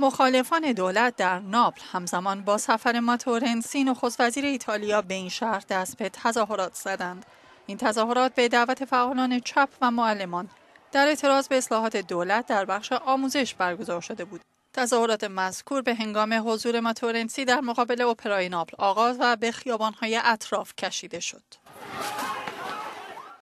مخالفان دولت در ناپل همزمان با سفر ماتورنسی نخست وزیر ایتالیا به این شهر دست به تظاهرات زدند این تظاهرات به دعوت فعالان چپ و معلمان در اعتراض به اصلاحات دولت در بخش آموزش برگزار شده بود تظاهرات مذکور به هنگام حضور ماتورنسی در مقابل اپرای ناپل آغاز و به خیابانهای اطراف کشیده شد